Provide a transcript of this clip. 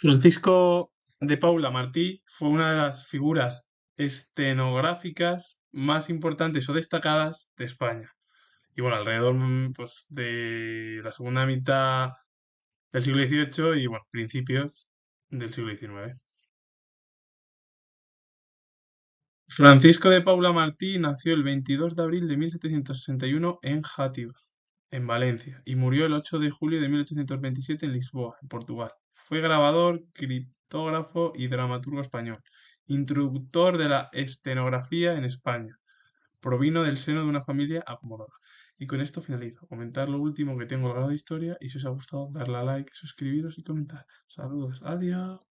Francisco de Paula Martí fue una de las figuras estenográficas más importantes o destacadas de España. Y bueno, alrededor mm, pues, de la segunda mitad del siglo XVIII y principios del siglo XIX. Francisco de Paula Martí nació el 22 de abril de 1761 en Játiva en Valencia y murió el 8 de julio de 1827 en Lisboa, en Portugal. Fue grabador, criptógrafo y dramaturgo español, introductor de la estenografía en España. Provino del seno de una familia acomodada. Y con esto finalizo. Comentar lo último que tengo grado de historia y si os ha gustado darle a like, suscribiros y comentar. Saludos, adiós.